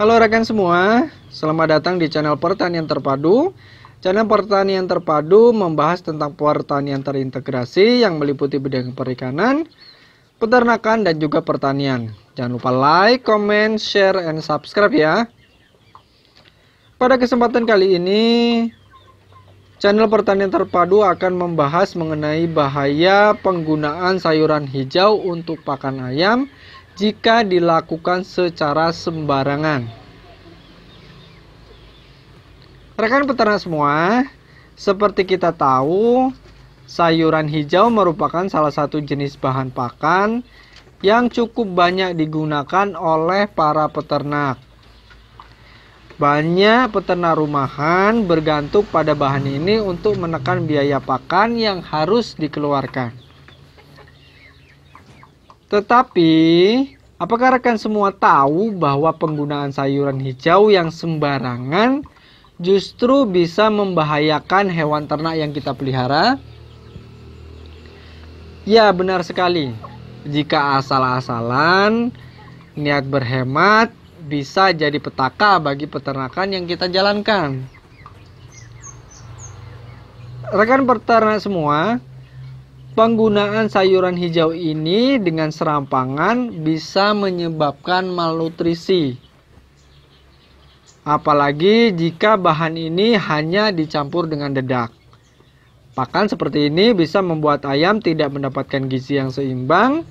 Halo rekan semua, selamat datang di channel Pertanian Terpadu. Channel Pertanian Terpadu membahas tentang pertanian terintegrasi yang meliputi bidang perikanan, peternakan, dan juga pertanian. Jangan lupa like, comment, share, and subscribe ya. Pada kesempatan kali ini, channel Pertanian Terpadu akan membahas mengenai bahaya penggunaan sayuran hijau untuk pakan ayam jika dilakukan secara sembarangan. Rekan peternak semua, seperti kita tahu, sayuran hijau merupakan salah satu jenis bahan pakan yang cukup banyak digunakan oleh para peternak. Banyak peternak rumahan bergantung pada bahan ini untuk menekan biaya pakan yang harus dikeluarkan. Tetapi, apakah rekan semua tahu bahwa penggunaan sayuran hijau yang sembarangan justru bisa membahayakan hewan ternak yang kita pelihara? Ya, benar sekali. Jika asal-asalan niat berhemat bisa jadi petaka bagi peternakan yang kita jalankan. Rekan peternak semua, Penggunaan sayuran hijau ini dengan serampangan bisa menyebabkan malnutrisi. Apalagi jika bahan ini hanya dicampur dengan dedak. Pakan seperti ini bisa membuat ayam tidak mendapatkan gizi yang seimbang.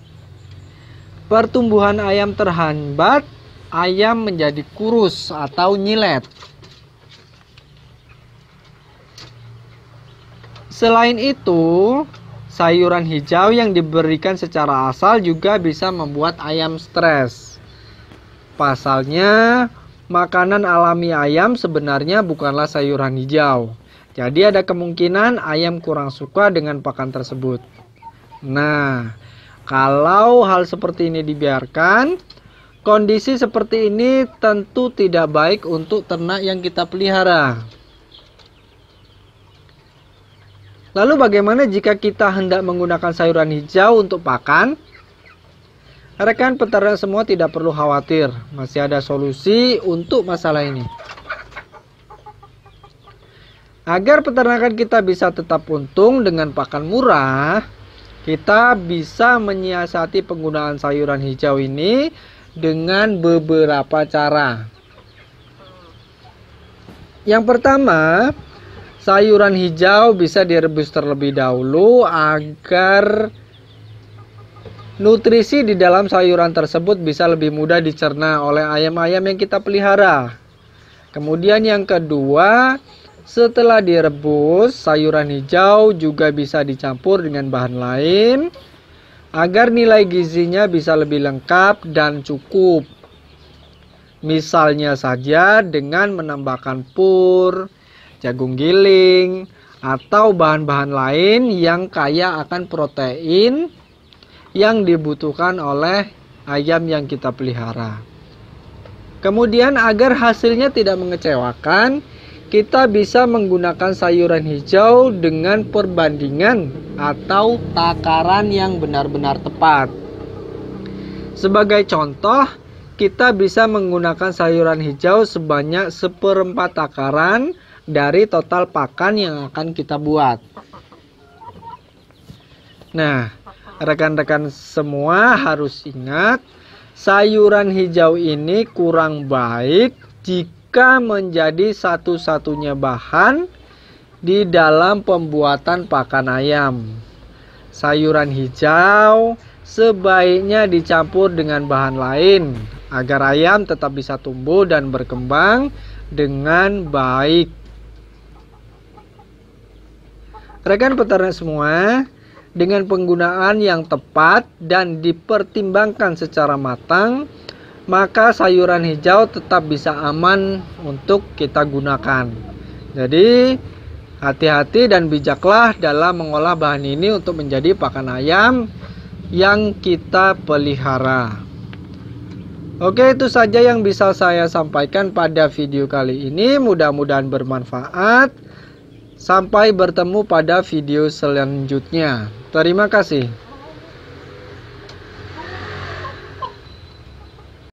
Pertumbuhan ayam terhambat, ayam menjadi kurus atau nyilet. Selain itu, sayuran hijau yang diberikan secara asal juga bisa membuat ayam stres. Pasalnya, makanan alami ayam sebenarnya bukanlah sayuran hijau. Jadi ada kemungkinan ayam kurang suka dengan pakan tersebut. Nah, kalau hal seperti ini dibiarkan, kondisi seperti ini tentu tidak baik untuk ternak yang kita pelihara. Lalu bagaimana jika kita hendak menggunakan sayuran hijau untuk pakan? Rekan peternak semua tidak perlu khawatir, masih ada solusi untuk masalah ini. Agar peternakan kita bisa tetap untung dengan pakan murah, kita bisa menyiasati penggunaan sayuran hijau ini dengan beberapa cara. Yang pertama, sayuran hijau bisa direbus terlebih dahulu agar nutrisi di dalam sayuran tersebut bisa lebih mudah dicerna oleh ayam-ayam yang kita pelihara. Kemudian yang kedua, setelah direbus, sayuran hijau juga bisa dicampur dengan bahan lain agar nilai gizinya bisa lebih lengkap dan cukup. Misalnya saja dengan menambahkan pur, jagung giling, atau bahan-bahan lain yang kaya akan protein yang dibutuhkan oleh ayam yang kita pelihara. Kemudian agar hasilnya tidak mengecewakan, kita bisa menggunakan sayuran hijau dengan perbandingan atau takaran yang benar-benar tepat. Sebagai contoh, kita bisa menggunakan sayuran hijau sebanyak seperempat takaran dari total pakan yang akan kita buat. Nah, rekan-rekan semua harus ingat sayuran hijau ini kurang baik jika menjadi satu-satunya bahan di dalam pembuatan pakan ayam. Sayuran hijau sebaiknya dicampur dengan bahan lain agar ayam tetap bisa tumbuh dan berkembang dengan baik. Rekan peternak semua, dengan penggunaan yang tepat dan dipertimbangkan secara matang, maka sayuran hijau tetap bisa aman untuk kita gunakan. Jadi, hati-hati dan bijaklah dalam mengolah bahan ini untuk menjadi pakan ayam yang kita pelihara. Oke, itu saja yang bisa saya sampaikan pada video kali ini. Mudah-mudahan bermanfaat. Sampai bertemu pada video selanjutnya. Terima kasih.